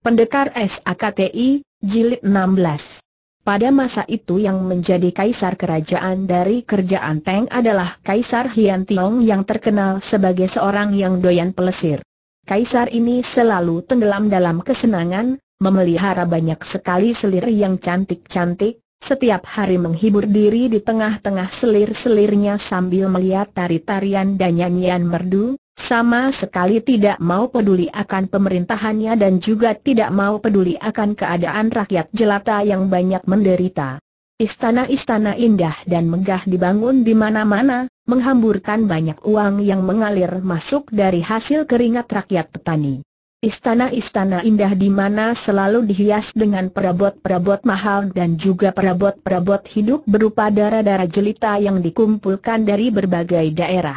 Pendekar SAKTI, Jilid 16 pada masa itu yang menjadi kaisar kerajaan dari kerjaan Teng adalah Kaisar Hian Tiong yang terkenal sebagai seorang yang doyan pelesir. Kaisar ini selalu tenggelam dalam kesenangan, memelihara banyak sekali selir yang cantik-cantik, setiap hari menghibur diri di tengah-tengah selir-selirnya sambil melihat tari-tarian dan nyanyian merdu, sama sekali tidak mau peduli akan pemerintahannya dan juga tidak mau peduli akan keadaan rakyat jelata yang banyak menderita. Istana-istana indah dan megah dibangun di mana-mana, menghamburkan banyak uang yang mengalir masuk dari hasil keringat rakyat petani. Istana-istana indah di mana selalu dihias dengan perabot-perabot mahal dan juga perabot-perabot hidup berupa darah-darah jelita yang dikumpulkan dari berbagai daerah.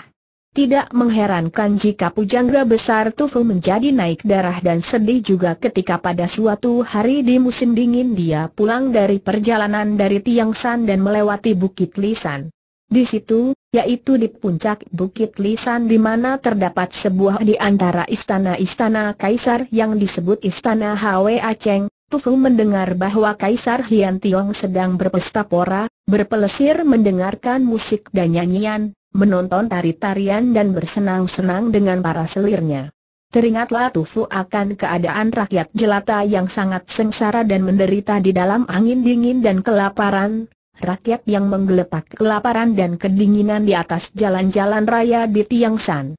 Tidak mengherankan jika pujangga besar Tufu menjadi naik darah dan sedih juga ketika pada suatu hari di musim dingin dia pulang dari perjalanan dari Tiang San dan melewati Bukit Lisan. Di situ, yaitu di puncak Bukit Lisan di mana terdapat sebuah di antara istana-istana kaisar yang disebut Istana Hwe Cheng, Tufu mendengar bahwa Kaisar Hian Tiong sedang berpesta pora, berpelesir mendengarkan musik dan nyanyian, menonton tari-tarian dan bersenang-senang dengan para selirnya. Teringatlah Tufu akan keadaan rakyat jelata yang sangat sengsara dan menderita di dalam angin dingin dan kelaparan, rakyat yang menggelepak kelaparan dan kedinginan di atas jalan-jalan raya di Tiang San.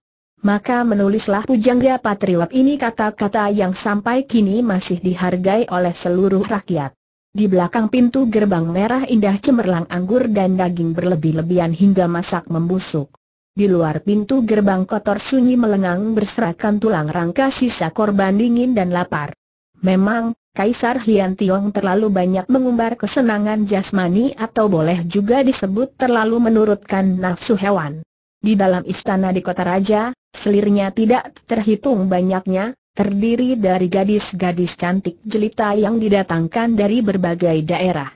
Maka menulislah Pujangga Patriot ini kata-kata yang sampai kini masih dihargai oleh seluruh rakyat. Di belakang pintu gerbang merah indah cemerlang anggur dan daging berlebih-lebihan hingga masak membusuk. Di luar pintu gerbang kotor sunyi melengang berserakan tulang rangka sisa korban dingin dan lapar. Memang, Kaisar Hian Tiong terlalu banyak mengumbar kesenangan jasmani atau boleh juga disebut terlalu menurutkan nafsu hewan. Di dalam istana di kota raja, selirnya tidak terhitung banyaknya, terdiri dari gadis-gadis cantik jelita yang didatangkan dari berbagai daerah.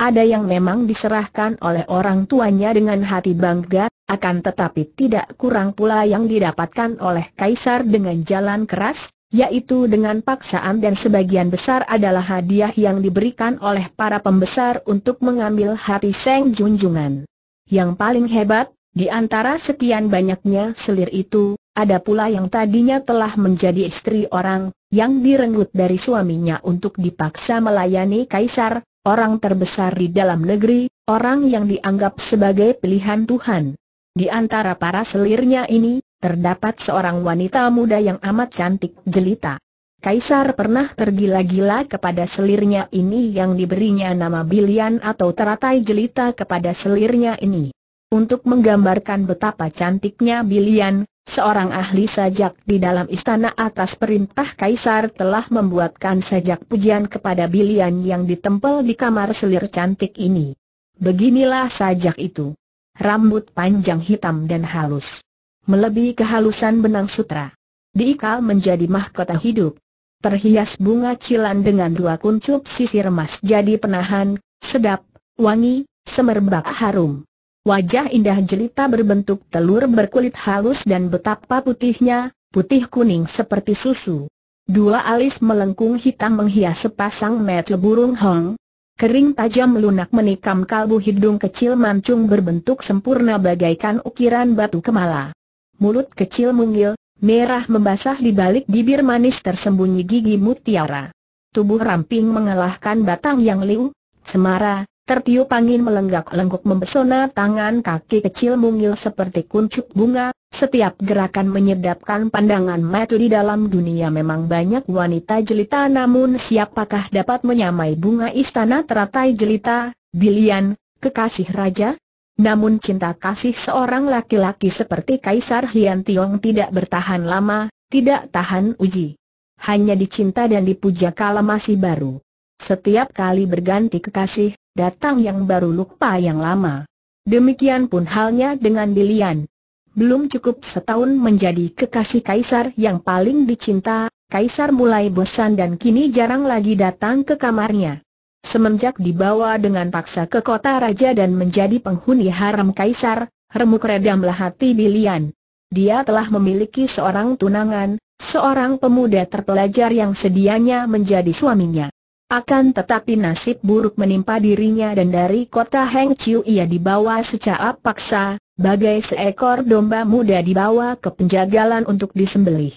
Ada yang memang diserahkan oleh orang tuanya dengan hati bangga, akan tetapi tidak kurang pula yang didapatkan oleh kaisar dengan jalan keras, yaitu dengan paksaan dan sebagian besar adalah hadiah yang diberikan oleh para pembesar untuk mengambil hati Seng Junjungan. Yang paling hebat, di antara sekian banyaknya selir itu, ada pula yang tadinya telah menjadi istri orang, yang direnggut dari suaminya untuk dipaksa melayani kaisar, orang terbesar di dalam negeri, orang yang dianggap sebagai pilihan Tuhan. Di antara para selirnya ini, terdapat seorang wanita muda yang amat cantik jelita. Kaisar pernah tergila-gila kepada selirnya ini yang diberinya nama Bilian atau teratai jelita kepada selirnya ini untuk menggambarkan betapa cantiknya Bilian, seorang ahli sajak di dalam istana atas perintah Kaisar telah membuatkan sajak pujian kepada Bilian yang ditempel di kamar selir cantik ini. Beginilah sajak itu. Rambut panjang hitam dan halus. Melebihi kehalusan benang sutra. Diikal menjadi mahkota hidup. Terhias bunga cilan dengan dua kuncup sisir emas jadi penahan, sedap, wangi, semerbak harum. Wajah indah jelita berbentuk telur berkulit halus dan betapa putihnya, putih kuning seperti susu. Dua alis melengkung hitam menghias sepasang mata burung hong. Kering tajam lunak menikam kalbu hidung kecil mancung berbentuk sempurna bagaikan ukiran batu kemala. Mulut kecil mungil, merah membasah di balik bibir manis tersembunyi gigi mutiara. Tubuh ramping mengalahkan batang yang liu, semara, Tertiup angin melenggak-lengguk mempesona tangan kaki kecil mungil seperti kuncup bunga, setiap gerakan menyedapkan pandangan mata di dalam dunia memang banyak wanita jelita namun siapakah dapat menyamai bunga istana teratai jelita, bilian, kekasih raja? Namun cinta kasih seorang laki-laki seperti Kaisar Hian Tiong tidak bertahan lama, tidak tahan uji. Hanya dicinta dan dipuja kala masih baru. Setiap kali berganti kekasih, datang yang baru lupa yang lama. Demikian pun halnya dengan Dilian. Belum cukup setahun menjadi kekasih kaisar yang paling dicinta, kaisar mulai bosan dan kini jarang lagi datang ke kamarnya. Semenjak dibawa dengan paksa ke kota raja dan menjadi penghuni haram kaisar, remuk redamlah hati Dilian. Dia telah memiliki seorang tunangan, seorang pemuda terpelajar yang sedianya menjadi suaminya. Akan tetapi nasib buruk menimpa dirinya dan dari kota Heng Chiu ia dibawa secara paksa, bagai seekor domba muda dibawa ke penjagalan untuk disembelih.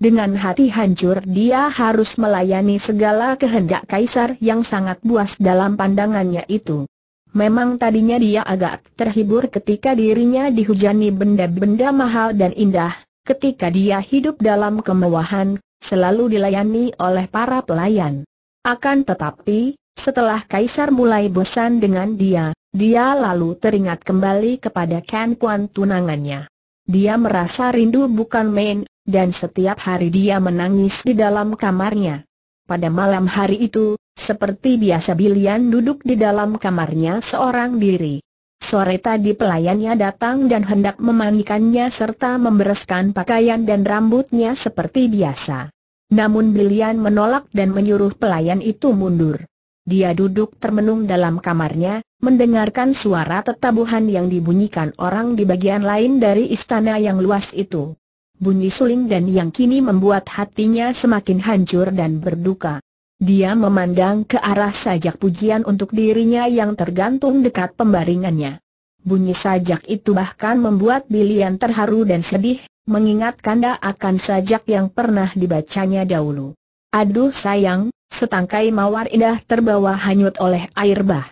Dengan hati hancur dia harus melayani segala kehendak kaisar yang sangat buas dalam pandangannya itu. Memang tadinya dia agak terhibur ketika dirinya dihujani benda-benda mahal dan indah, ketika dia hidup dalam kemewahan, selalu dilayani oleh para pelayan. Akan tetapi, setelah Kaisar mulai bosan dengan dia, dia lalu teringat kembali kepada Ken Kuan tunangannya. Dia merasa rindu bukan main, dan setiap hari dia menangis di dalam kamarnya. Pada malam hari itu, seperti biasa Bilian duduk di dalam kamarnya seorang diri. Sore tadi pelayannya datang dan hendak memandikannya serta membereskan pakaian dan rambutnya seperti biasa. Namun Bilian menolak dan menyuruh pelayan itu mundur. Dia duduk termenung dalam kamarnya, mendengarkan suara tetabuhan yang dibunyikan orang di bagian lain dari istana yang luas itu. Bunyi suling dan yang kini membuat hatinya semakin hancur dan berduka. Dia memandang ke arah sajak pujian untuk dirinya yang tergantung dekat pembaringannya. Bunyi sajak itu bahkan membuat Bilian terharu dan sedih, mengingat kanda akan sajak yang pernah dibacanya dahulu. Aduh sayang, setangkai mawar indah terbawa hanyut oleh air bah.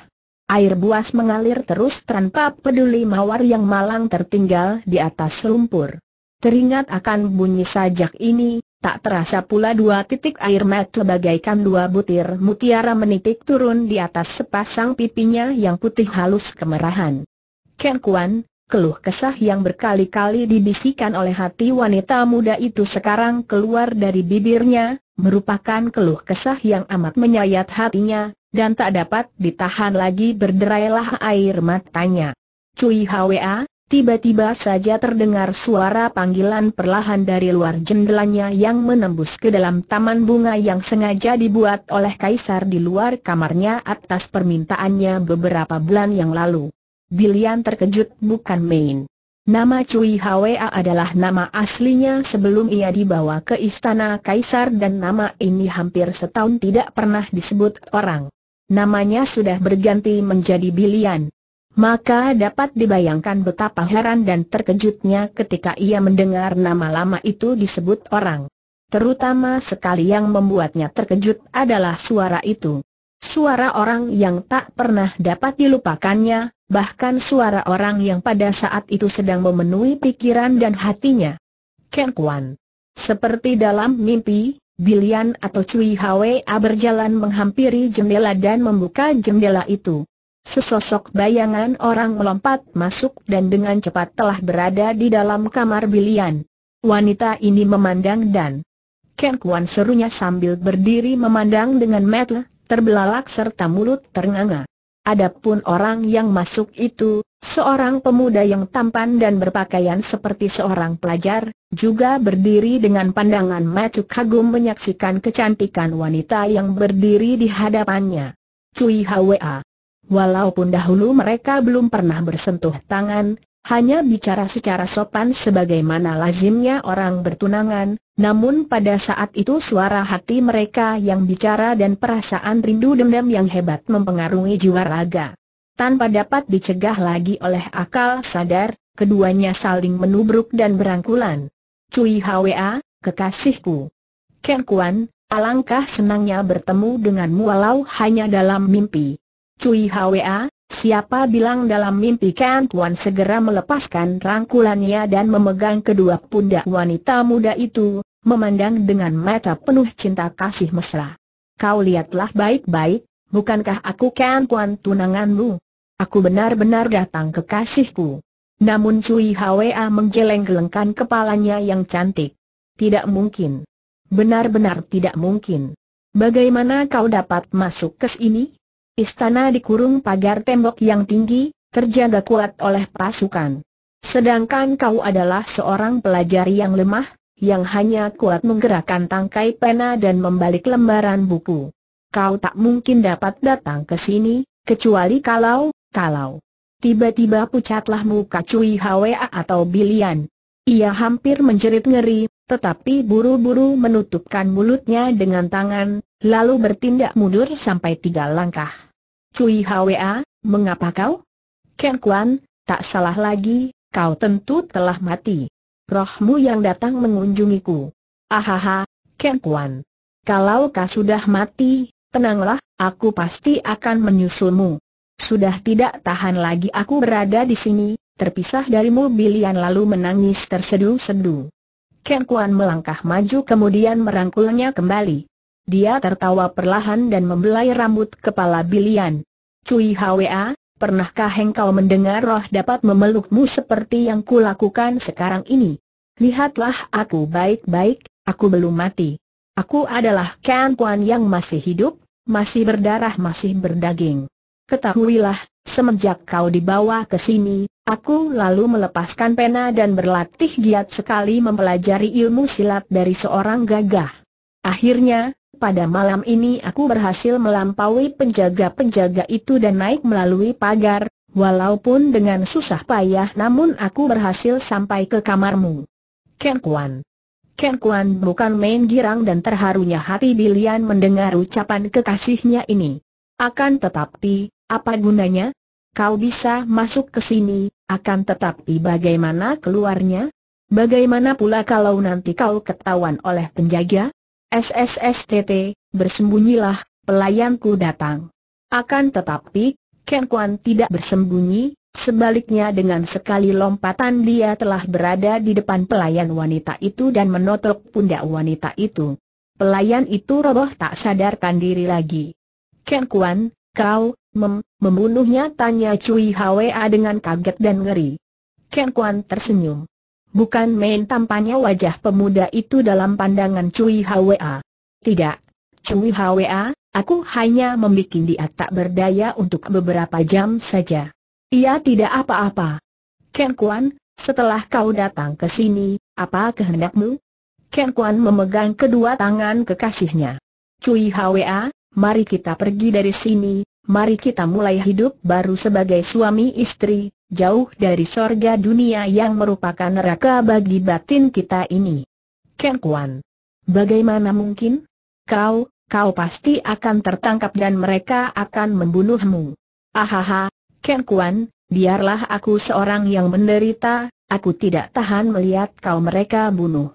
Air buas mengalir terus tanpa peduli mawar yang malang tertinggal di atas lumpur. Teringat akan bunyi sajak ini, tak terasa pula dua titik air mata bagaikan dua butir mutiara menitik turun di atas sepasang pipinya yang putih halus kemerahan. Ken Kuan, keluh kesah yang berkali-kali dibisikkan oleh hati wanita muda itu sekarang keluar dari bibirnya, merupakan keluh kesah yang amat menyayat hatinya, dan tak dapat ditahan lagi berderailah air matanya. Cui Hwa, tiba-tiba saja terdengar suara panggilan perlahan dari luar jendelanya yang menembus ke dalam taman bunga yang sengaja dibuat oleh Kaisar di luar kamarnya atas permintaannya beberapa bulan yang lalu. Bilian terkejut bukan main. Nama Cui Hwa adalah nama aslinya sebelum ia dibawa ke istana kaisar dan nama ini hampir setahun tidak pernah disebut orang. Namanya sudah berganti menjadi Bilian. Maka dapat dibayangkan betapa heran dan terkejutnya ketika ia mendengar nama lama itu disebut orang. Terutama sekali yang membuatnya terkejut adalah suara itu. Suara orang yang tak pernah dapat dilupakannya, bahkan suara orang yang pada saat itu sedang memenuhi pikiran dan hatinya. Ken Kuan. Seperti dalam mimpi, Bilian atau Cui Hwa berjalan menghampiri jendela dan membuka jendela itu. Sesosok bayangan orang melompat masuk dan dengan cepat telah berada di dalam kamar Bilian. Wanita ini memandang dan Ken Kuan serunya sambil berdiri memandang dengan mata terbelalak serta mulut ternganga. Adapun orang yang masuk itu, seorang pemuda yang tampan dan berpakaian seperti seorang pelajar, juga berdiri dengan pandangan mata kagum menyaksikan kecantikan wanita yang berdiri di hadapannya. Cui Hwa. Walaupun dahulu mereka belum pernah bersentuh tangan, hanya bicara secara sopan sebagaimana lazimnya orang bertunangan, namun pada saat itu suara hati mereka yang bicara dan perasaan rindu dendam yang hebat mempengaruhi jiwa raga. Tanpa dapat dicegah lagi oleh akal sadar, keduanya saling menubruk dan berangkulan. Cui Hwa, kekasihku. Ken Kuan, alangkah senangnya bertemu denganmu walau hanya dalam mimpi. Cui Hwa, Siapa bilang dalam mimpi Kent Wan segera melepaskan rangkulannya dan memegang kedua pundak wanita muda itu, memandang dengan mata penuh cinta kasih mesra. Kau lihatlah baik-baik, bukankah aku Kent Wan tunanganmu? Aku benar-benar datang ke kasihku. Namun Cui Hwa menggeleng-gelengkan kepalanya yang cantik. Tidak mungkin. Benar-benar tidak mungkin. Bagaimana kau dapat masuk ke sini? Istana dikurung pagar tembok yang tinggi, terjaga kuat oleh pasukan. Sedangkan kau adalah seorang pelajar yang lemah, yang hanya kuat menggerakkan tangkai pena dan membalik lembaran buku. Kau tak mungkin dapat datang ke sini, kecuali kalau, kalau. Tiba-tiba pucatlah muka Cui Hwa atau Bilian. Ia hampir menjerit ngeri, tetapi buru-buru menutupkan mulutnya dengan tangan, lalu bertindak mundur sampai tiga langkah. Cui Hwa, mengapa kau? Ken Kuan, tak salah lagi, kau tentu telah mati. Rohmu yang datang mengunjungiku. Ahaha, Ken Kuan. Kalau kau sudah mati, tenanglah, aku pasti akan menyusulmu. Sudah tidak tahan lagi aku berada di sini, terpisah darimu bilian lalu menangis tersedu-sedu. Ken Kuan melangkah maju kemudian merangkulnya kembali. Dia tertawa perlahan dan membelai rambut kepala Bilian. Cui Hwa, pernahkah engkau mendengar roh dapat memelukmu seperti yang kulakukan sekarang ini? Lihatlah aku baik-baik, aku belum mati. Aku adalah Kan Puan yang masih hidup, masih berdarah masih berdaging. Ketahuilah, semenjak kau dibawa ke sini, aku lalu melepaskan pena dan berlatih giat sekali mempelajari ilmu silat dari seorang gagah. Akhirnya, pada malam ini aku berhasil melampaui penjaga-penjaga itu dan naik melalui pagar, walaupun dengan susah payah namun aku berhasil sampai ke kamarmu. Ken Kuan Ken Kuan bukan main girang dan terharunya hati Bilian mendengar ucapan kekasihnya ini. Akan tetapi, apa gunanya? Kau bisa masuk ke sini, akan tetapi bagaimana keluarnya? Bagaimana pula kalau nanti kau ketahuan oleh penjaga? SSSTT, bersembunyilah, pelayanku datang. Akan tetapi, Ken Kuan tidak bersembunyi, sebaliknya dengan sekali lompatan dia telah berada di depan pelayan wanita itu dan menotok pundak wanita itu. Pelayan itu roboh tak sadarkan diri lagi. Ken Kuan, kau, mem, membunuhnya tanya Cui Hwa dengan kaget dan ngeri. Ken Kuan tersenyum. Bukan main tampannya wajah pemuda itu dalam pandangan Cui Hwa. Tidak. Cui Hwa, aku hanya membuat dia tak berdaya untuk beberapa jam saja. Ia tidak apa-apa. Ken Kuan, setelah kau datang ke sini, apa kehendakmu? Ken Kuan memegang kedua tangan kekasihnya. Cui Hwa, mari kita pergi dari sini, mari kita mulai hidup baru sebagai suami istri, jauh dari sorga dunia yang merupakan neraka bagi batin kita ini. Ken Kuan, bagaimana mungkin? Kau, kau pasti akan tertangkap dan mereka akan membunuhmu. Ahaha, Ken Kuan, biarlah aku seorang yang menderita, aku tidak tahan melihat kau mereka bunuh.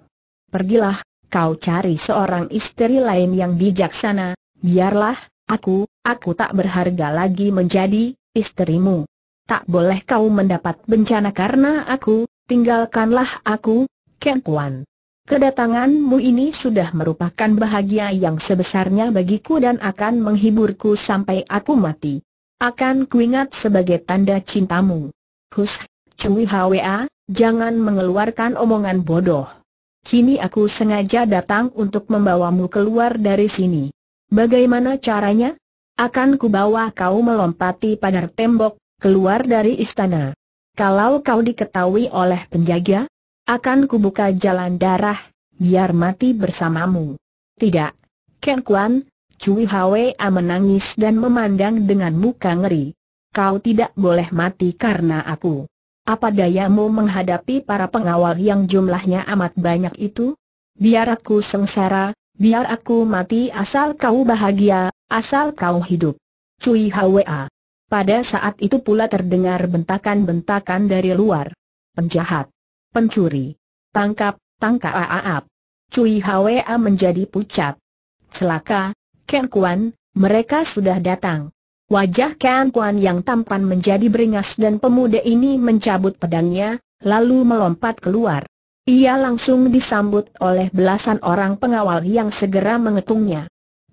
Pergilah, kau cari seorang istri lain yang bijaksana, biarlah, aku, aku tak berharga lagi menjadi istrimu tak boleh kau mendapat bencana karena aku, tinggalkanlah aku, Ken Kuan. Kedatanganmu ini sudah merupakan bahagia yang sebesarnya bagiku dan akan menghiburku sampai aku mati. Akan kuingat sebagai tanda cintamu. Hus, Cui Hwa, jangan mengeluarkan omongan bodoh. Kini aku sengaja datang untuk membawamu keluar dari sini. Bagaimana caranya? Akan kubawa kau melompati pagar tembok, keluar dari istana. Kalau kau diketahui oleh penjaga, akan kubuka jalan darah, biar mati bersamamu. Tidak, Ken Kuan, Cui Hwa menangis dan memandang dengan muka ngeri. Kau tidak boleh mati karena aku. Apa dayamu menghadapi para pengawal yang jumlahnya amat banyak itu? Biar aku sengsara, biar aku mati asal kau bahagia, asal kau hidup. Cui Hwa pada saat itu pula terdengar bentakan-bentakan dari luar. Penjahat. Pencuri. Tangkap, tangkap aaap. Cui Hwa menjadi pucat. Celaka, Ken Kuan, mereka sudah datang. Wajah Ken Kuan yang tampan menjadi beringas dan pemuda ini mencabut pedangnya, lalu melompat keluar. Ia langsung disambut oleh belasan orang pengawal yang segera mengetungnya.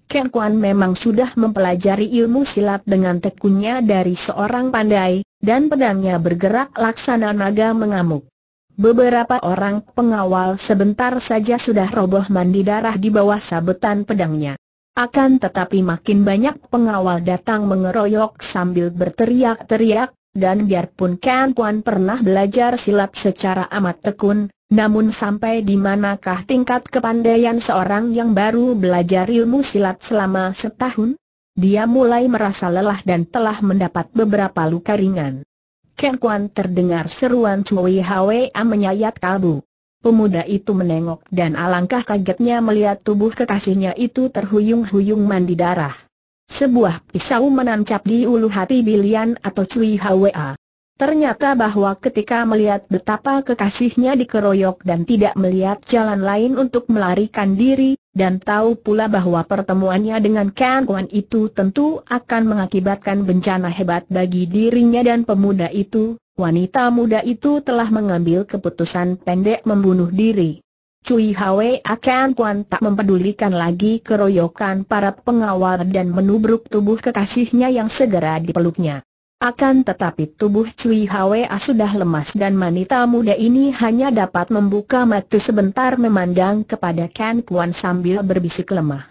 Ken Kuan memang sudah mempelajari ilmu silat dengan tekunnya dari seorang pandai, dan pedangnya bergerak laksana naga mengamuk. Beberapa orang pengawal sebentar saja sudah roboh mandi darah di bawah sabetan pedangnya. Akan tetapi makin banyak pengawal datang mengeroyok sambil berteriak-teriak, dan biarpun Ken Kuan pernah belajar silat secara amat tekun, namun sampai di manakah tingkat kepandaian seorang yang baru belajar ilmu silat selama setahun? Dia mulai merasa lelah dan telah mendapat beberapa luka ringan. Ken Kuan terdengar seruan Cui Hwa menyayat kalbu. Pemuda itu menengok dan alangkah kagetnya melihat tubuh kekasihnya itu terhuyung-huyung mandi darah. Sebuah pisau menancap di ulu hati Bilian atau Cui Hwa. Ternyata bahwa ketika melihat betapa kekasihnya dikeroyok dan tidak melihat jalan lain untuk melarikan diri, dan tahu pula bahwa pertemuannya dengan Kan Wan itu tentu akan mengakibatkan bencana hebat bagi dirinya dan pemuda itu, wanita muda itu telah mengambil keputusan pendek membunuh diri. Cui Hwe akan Kuan tak mempedulikan lagi keroyokan para pengawal dan menubruk tubuh kekasihnya yang segera dipeluknya. Akan tetapi tubuh Cui Hwa sudah lemas dan wanita muda ini hanya dapat membuka mata sebentar memandang kepada Kan Kuan sambil berbisik lemah.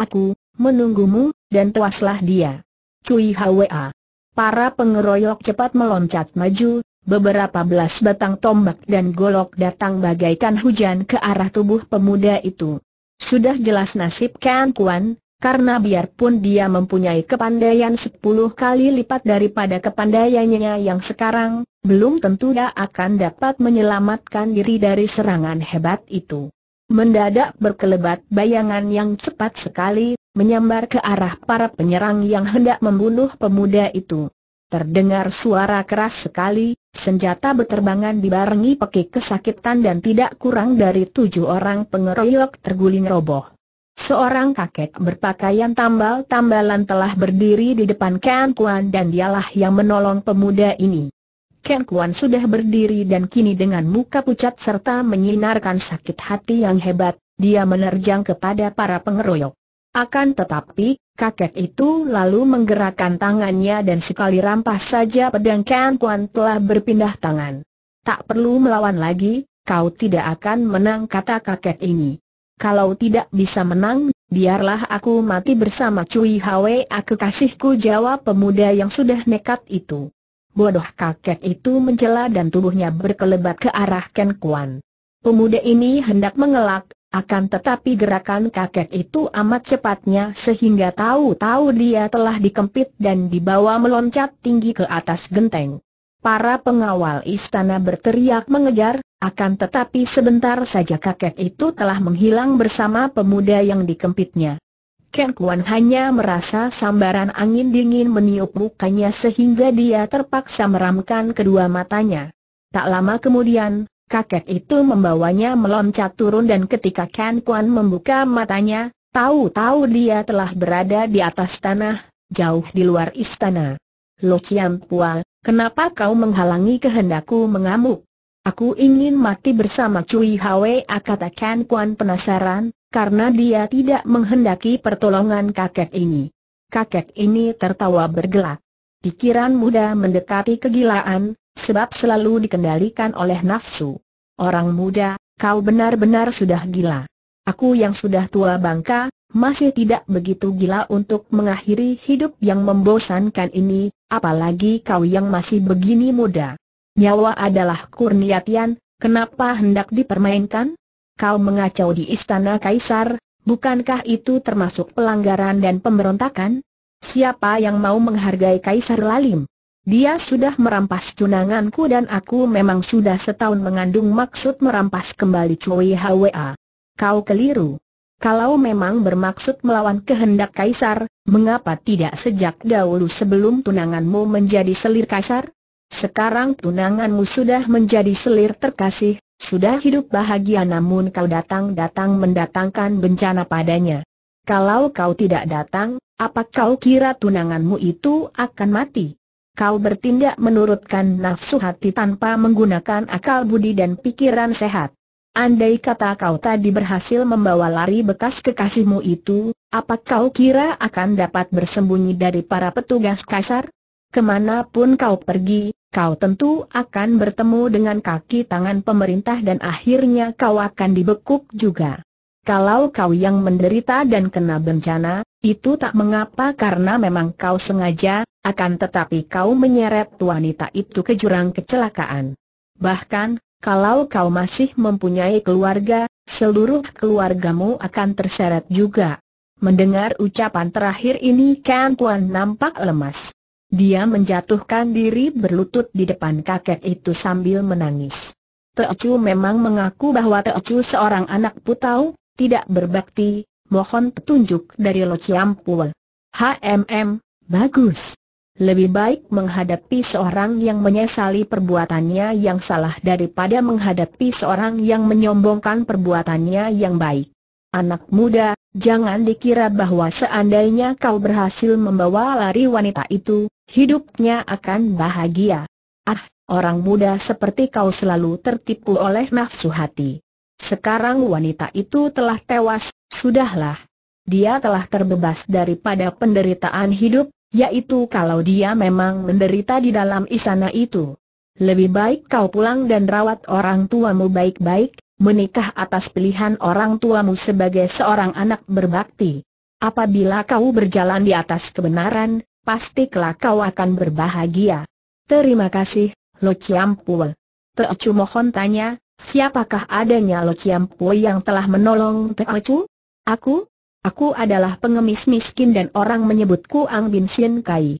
Aku, menunggumu, dan tuaslah dia. Cui Hwa. Para pengeroyok cepat meloncat maju, beberapa belas batang tombak dan golok datang bagaikan hujan ke arah tubuh pemuda itu. Sudah jelas nasib Kan Kuan, karena biarpun dia mempunyai kepandaian sepuluh kali lipat daripada kepandaiannya yang sekarang, belum tentu dia akan dapat menyelamatkan diri dari serangan hebat itu. Mendadak berkelebat bayangan yang cepat sekali, menyambar ke arah para penyerang yang hendak membunuh pemuda itu. Terdengar suara keras sekali, senjata berterbangan dibarengi pekik kesakitan dan tidak kurang dari tujuh orang pengeroyok terguling roboh. Seorang kakek berpakaian tambal-tambalan telah berdiri di depan Ken Kuan dan dialah yang menolong pemuda ini. Ken Kuan sudah berdiri dan kini dengan muka pucat serta menyinarkan sakit hati yang hebat, dia menerjang kepada para pengeroyok. Akan tetapi, kakek itu lalu menggerakkan tangannya dan sekali rampas saja pedang Ken Kuan telah berpindah tangan. Tak perlu melawan lagi, kau tidak akan menang kata kakek ini. Kalau tidak bisa menang, biarlah aku mati bersama Cui Hwe aku kasihku jawab pemuda yang sudah nekat itu. Bodoh kakek itu mencela dan tubuhnya berkelebat ke arah Ken Kuan. Pemuda ini hendak mengelak, akan tetapi gerakan kakek itu amat cepatnya sehingga tahu-tahu dia telah dikempit dan dibawa meloncat tinggi ke atas genteng. Para pengawal istana berteriak mengejar, akan tetapi sebentar saja kakek itu telah menghilang bersama pemuda yang dikempitnya. Ken Kuan hanya merasa sambaran angin dingin meniup mukanya sehingga dia terpaksa meramkan kedua matanya. Tak lama kemudian, kakek itu membawanya meloncat turun dan ketika Ken Kuan membuka matanya, tahu-tahu dia telah berada di atas tanah, jauh di luar istana. Lo Chiam Pua, kenapa kau menghalangi kehendakku mengamuk? Aku ingin mati bersama Cui Hwa katakan Kuan penasaran, karena dia tidak menghendaki pertolongan kakek ini. Kakek ini tertawa bergelak. Pikiran muda mendekati kegilaan, sebab selalu dikendalikan oleh nafsu. Orang muda, kau benar-benar sudah gila. Aku yang sudah tua bangka, masih tidak begitu gila untuk mengakhiri hidup yang membosankan ini, apalagi kau yang masih begini muda. Nyawa adalah kurniatian, kenapa hendak dipermainkan? Kau mengacau di istana kaisar, bukankah itu termasuk pelanggaran dan pemberontakan? Siapa yang mau menghargai kaisar lalim? Dia sudah merampas tunanganku dan aku memang sudah setahun mengandung maksud merampas kembali Cui Hwa. Kau keliru. Kalau memang bermaksud melawan kehendak kaisar, mengapa tidak sejak dahulu sebelum tunanganmu menjadi selir kaisar? Sekarang tunanganmu sudah menjadi selir terkasih, sudah hidup bahagia namun kau datang-datang mendatangkan bencana padanya. Kalau kau tidak datang, apa kau kira tunanganmu itu akan mati? Kau bertindak menurutkan nafsu hati tanpa menggunakan akal budi dan pikiran sehat. Andai kata kau tadi berhasil membawa lari bekas kekasihmu itu, apa kau kira akan dapat bersembunyi dari para petugas kasar? Kemanapun kau pergi, kau tentu akan bertemu dengan kaki tangan pemerintah dan akhirnya kau akan dibekuk juga. Kalau kau yang menderita dan kena bencana, itu tak mengapa karena memang kau sengaja, akan tetapi kau menyeret wanita itu ke jurang kecelakaan. Bahkan, kalau kau masih mempunyai keluarga, seluruh keluargamu akan terseret juga. Mendengar ucapan terakhir ini Kan Tuan nampak lemas. Dia menjatuhkan diri berlutut di depan kakek itu sambil menangis. Teocu memang mengaku bahwa Teocu seorang anak putau, tidak berbakti, mohon petunjuk dari Lo Ciampul. HMM, bagus. Lebih baik menghadapi seorang yang menyesali perbuatannya yang salah daripada menghadapi seorang yang menyombongkan perbuatannya yang baik. Anak muda, jangan dikira bahwa seandainya kau berhasil membawa lari wanita itu, hidupnya akan bahagia. Ah, orang muda seperti kau selalu tertipu oleh nafsu hati. Sekarang wanita itu telah tewas, sudahlah. Dia telah terbebas daripada penderitaan hidup, yaitu kalau dia memang menderita di dalam istana itu. Lebih baik kau pulang dan rawat orang tuamu baik-baik, menikah atas pilihan orang tuamu sebagai seorang anak berbakti. Apabila kau berjalan di atas kebenaran, pasti kelak kau akan berbahagia. Terima kasih, Lo ciampul. Teocu mohon tanya, siapakah adanya Lo ciampul yang telah menolong Teocu? Aku? Aku adalah pengemis miskin dan orang menyebutku Ang Bin Sin Kai.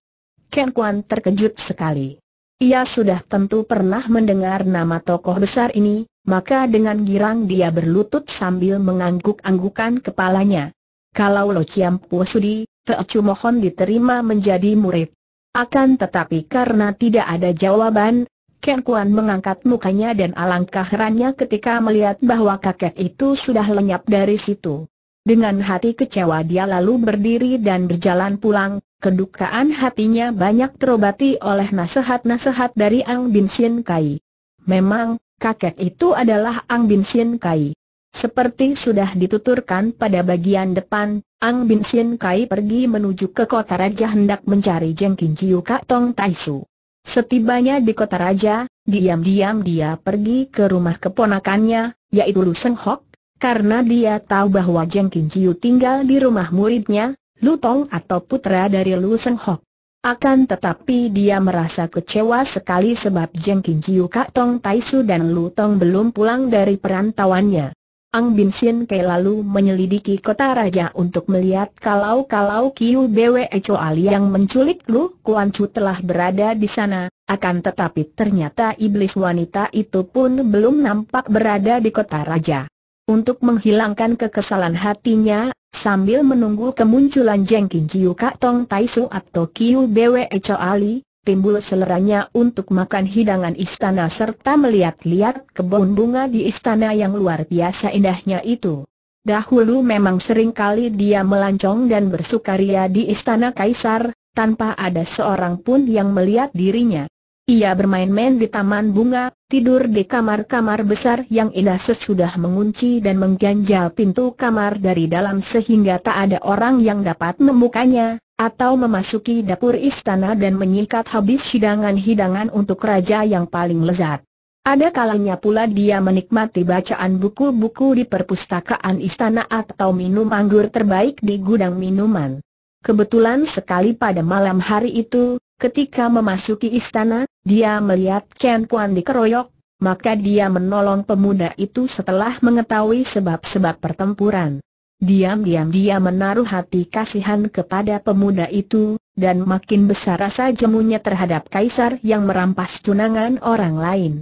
Ken Kuan terkejut sekali. Ia sudah tentu pernah mendengar nama tokoh besar ini, maka dengan girang dia berlutut sambil mengangguk-anggukan kepalanya. Kalau Lo Chiampu sudi, Teocu mohon diterima menjadi murid. Akan tetapi karena tidak ada jawaban, Ken Kuan mengangkat mukanya dan alangkah herannya ketika melihat bahwa kakek itu sudah lenyap dari situ. Dengan hati kecewa dia lalu berdiri dan berjalan pulang, kedukaan hatinya banyak terobati oleh nasihat-nasihat dari Ang Bin Sin Kai. Memang, kakek itu adalah Ang Bin Sin Kai. Seperti sudah dituturkan pada bagian depan, Ang Bin Sien Kai pergi menuju ke kota raja hendak mencari Kin Jiu Kak Tong Tai Su. Setibanya di kota raja, diam-diam dia pergi ke rumah keponakannya, yaitu Lu Seng Hok, karena dia tahu bahwa Kin Jiu tinggal di rumah muridnya, Lu Tong atau putra dari Lu Seng Hok. Akan tetapi dia merasa kecewa sekali sebab Kin Jiu Kak Tong Tai Su dan Lu Tong belum pulang dari perantauannya. Ang Bin Sien Kei lalu menyelidiki kota raja untuk melihat kalau-kalau Kiu Bwe Ali yang menculik Lu Kuan Chu telah berada di sana, akan tetapi ternyata iblis wanita itu pun belum nampak berada di kota raja. Untuk menghilangkan kekesalan hatinya, sambil menunggu kemunculan Jengking Kiu Kak Tong Tai Su atau Kiu Bwe Choali, timbul seleranya untuk makan hidangan istana serta melihat-lihat kebun bunga di istana yang luar biasa indahnya itu. Dahulu memang sering kali dia melancong dan bersukaria di istana kaisar, tanpa ada seorang pun yang melihat dirinya. Ia bermain-main di taman bunga, tidur di kamar-kamar besar yang indah sesudah mengunci dan mengganjal pintu kamar dari dalam sehingga tak ada orang yang dapat membukanya, atau memasuki dapur istana dan menyikat habis hidangan-hidangan untuk raja yang paling lezat. Ada kalanya pula dia menikmati bacaan buku-buku di perpustakaan istana atau minum anggur terbaik di gudang minuman. Kebetulan sekali pada malam hari itu, Ketika memasuki istana, dia melihat Ken Kuan dikeroyok, maka dia menolong pemuda itu setelah mengetahui sebab-sebab pertempuran. Diam-diam dia menaruh hati kasihan kepada pemuda itu, dan makin besar rasa jemunya terhadap kaisar yang merampas tunangan orang lain.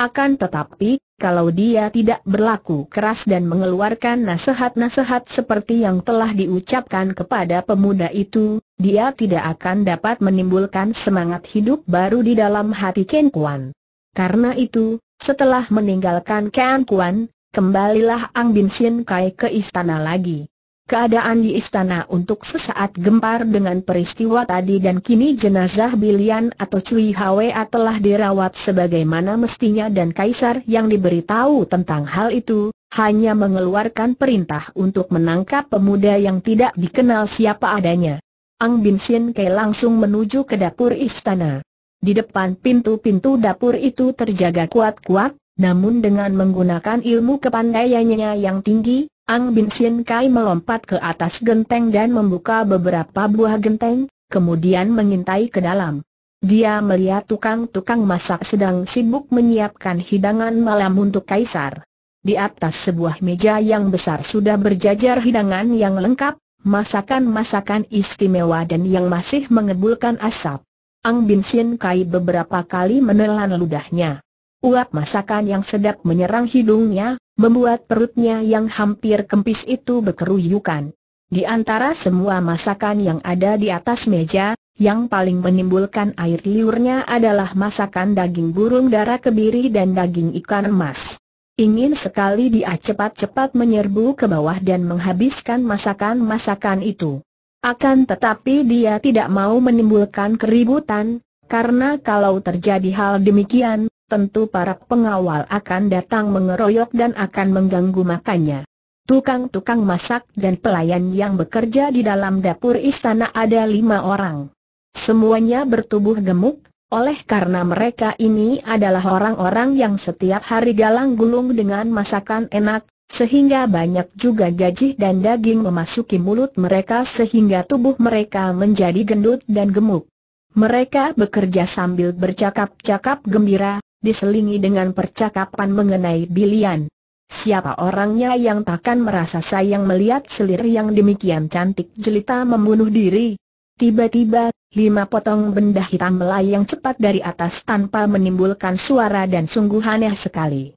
Akan tetapi, kalau dia tidak berlaku keras dan mengeluarkan nasihat-nasihat seperti yang telah diucapkan kepada pemuda itu, dia tidak akan dapat menimbulkan semangat hidup baru di dalam hati Ken Kuan. Karena itu, setelah meninggalkan Ken Kuan, kembalilah Ang Bin Sin Kai ke istana lagi. Keadaan di istana untuk sesaat gempar dengan peristiwa tadi dan kini jenazah Bilian atau Cui Hwa telah dirawat sebagaimana mestinya dan kaisar yang diberitahu tentang hal itu, hanya mengeluarkan perintah untuk menangkap pemuda yang tidak dikenal siapa adanya. Ang Bin Sien Ke langsung menuju ke dapur istana. Di depan pintu-pintu dapur itu terjaga kuat-kuat, namun dengan menggunakan ilmu kepandaiannya yang tinggi, Ang Bin Sien Kai melompat ke atas genteng dan membuka beberapa buah genteng, kemudian mengintai ke dalam. Dia melihat tukang-tukang masak sedang sibuk menyiapkan hidangan malam untuk kaisar. Di atas sebuah meja yang besar sudah berjajar hidangan yang lengkap, masakan-masakan istimewa dan yang masih mengebulkan asap. Ang Bin Sien Kai beberapa kali menelan ludahnya. Uap masakan yang sedap menyerang hidungnya, membuat perutnya yang hampir kempis itu berkeruyukan. Di antara semua masakan yang ada di atas meja, yang paling menimbulkan air liurnya adalah masakan daging burung darah kebiri dan daging ikan emas. Ingin sekali dia cepat-cepat menyerbu ke bawah dan menghabiskan masakan-masakan itu. Akan tetapi dia tidak mau menimbulkan keributan, karena kalau terjadi hal demikian, tentu para pengawal akan datang mengeroyok dan akan mengganggu makannya. Tukang-tukang masak dan pelayan yang bekerja di dalam dapur istana ada lima orang. Semuanya bertubuh gemuk, oleh karena mereka ini adalah orang-orang yang setiap hari galang gulung dengan masakan enak, sehingga banyak juga gaji dan daging memasuki mulut mereka sehingga tubuh mereka menjadi gendut dan gemuk. Mereka bekerja sambil bercakap-cakap gembira, diselingi dengan percakapan mengenai bilian. Siapa orangnya yang takkan merasa sayang melihat selir yang demikian cantik jelita membunuh diri? Tiba-tiba lima potong benda hitam melayang cepat dari atas tanpa menimbulkan suara dan sungguh aneh sekali.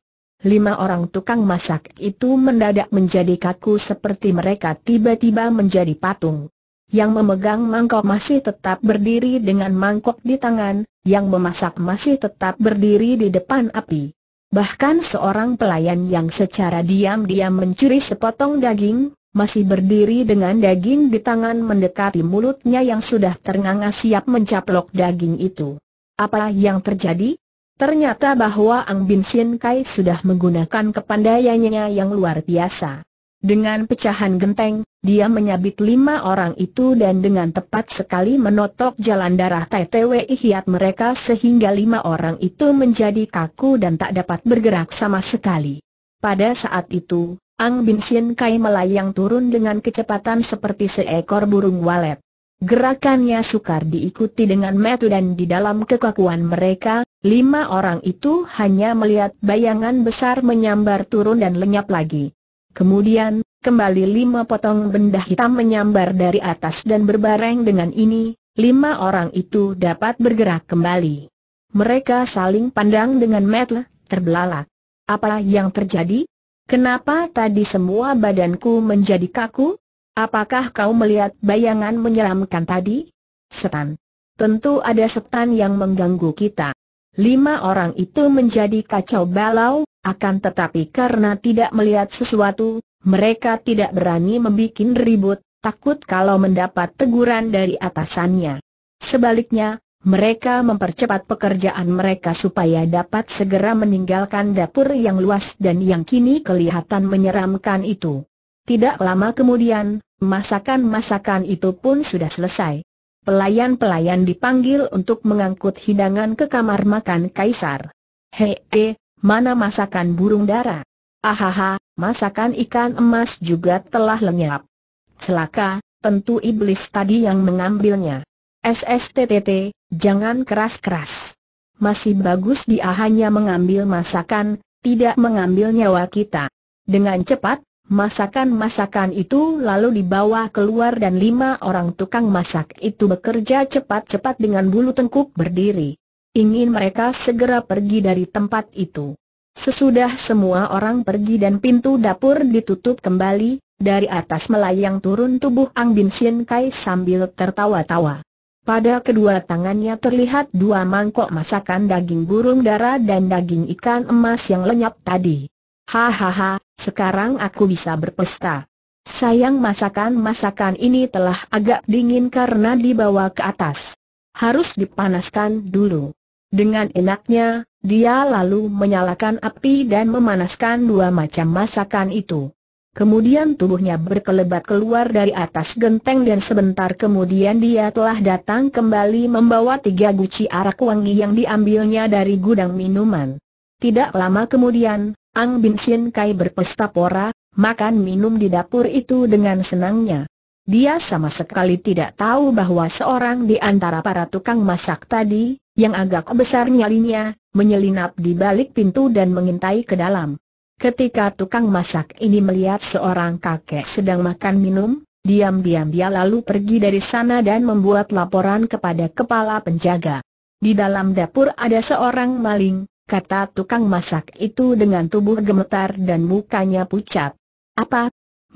Lima orang tukang masak itu mendadak menjadi kaku seperti mereka tiba-tiba menjadi patung. Yang memegang mangkok masih tetap berdiri dengan mangkok di tangan, yang memasak masih tetap berdiri di depan api. Bahkan seorang pelayan yang secara diam-diam mencuri sepotong daging, masih berdiri dengan daging di tangan mendekati mulutnya yang sudah ternganga siap mencaplok daging itu. Apa yang terjadi? Ternyata bahwa Ang Bin Sin Kai sudah menggunakan kepandaiannya yang luar biasa. Dengan pecahan genteng, dia menyabit lima orang itu dan dengan tepat sekali menotok jalan darah TTWI hiat mereka sehingga lima orang itu menjadi kaku dan tak dapat bergerak sama sekali. Pada saat itu, Ang Bin Sien Kai melayang turun dengan kecepatan seperti seekor burung walet. Gerakannya sukar diikuti dengan metu dan di dalam kekakuan mereka, lima orang itu hanya melihat bayangan besar menyambar turun dan lenyap lagi. Kemudian, kembali lima potong benda hitam menyambar dari atas dan berbareng dengan ini, lima orang itu dapat bergerak kembali. Mereka saling pandang dengan metu, terbelalak. Apa yang terjadi? Kenapa tadi semua badanku menjadi kaku? Apakah kau melihat bayangan menyeramkan tadi? Setan. Tentu ada setan yang mengganggu kita. Lima orang itu menjadi kacau balau, akan tetapi karena tidak melihat sesuatu, mereka tidak berani membuat ribut, takut kalau mendapat teguran dari atasannya. Sebaliknya, mereka mempercepat pekerjaan mereka supaya dapat segera meninggalkan dapur yang luas dan yang kini kelihatan menyeramkan itu. Tidak lama kemudian, masakan-masakan itu pun sudah selesai. Pelayan-pelayan dipanggil untuk mengangkut hidangan ke kamar makan kaisar. Hei, mana masakan burung dara? Ahaha, masakan ikan emas juga telah lenyap. Celaka, tentu iblis tadi yang mengambilnya. SSTTT, Jangan keras-keras. Masih bagus dia hanya mengambil masakan, tidak mengambil nyawa kita. Dengan cepat, masakan-masakan itu lalu dibawa keluar dan lima orang tukang masak itu bekerja cepat-cepat dengan bulu tengkuk berdiri. Ingin mereka segera pergi dari tempat itu. Sesudah semua orang pergi dan pintu dapur ditutup kembali, dari atas melayang turun tubuh Ang Bin Sien Kai sambil tertawa-tawa. Pada kedua tangannya terlihat dua mangkok masakan daging burung dara dan daging ikan emas yang lenyap tadi. Hahaha, sekarang aku bisa berpesta. Sayang masakan-masakan ini telah agak dingin karena dibawa ke atas. Harus dipanaskan dulu. Dengan enaknya, dia lalu menyalakan api dan memanaskan dua macam masakan itu. Kemudian tubuhnya berkelebat keluar dari atas genteng dan sebentar kemudian dia telah datang kembali membawa tiga guci arak wangi yang diambilnya dari gudang minuman. Tidak lama kemudian, Ang Bin Sien Kai berpesta pora, makan minum di dapur itu dengan senangnya. Dia sama sekali tidak tahu bahwa seorang di antara para tukang masak tadi, yang agak besar nyalinya, menyelinap di balik pintu dan mengintai ke dalam. Ketika tukang masak ini melihat seorang kakek sedang makan minum, diam-diam dia lalu pergi dari sana dan membuat laporan kepada kepala penjaga. Di dalam dapur ada seorang maling, kata tukang masak itu dengan tubuh gemetar dan mukanya pucat. Apa?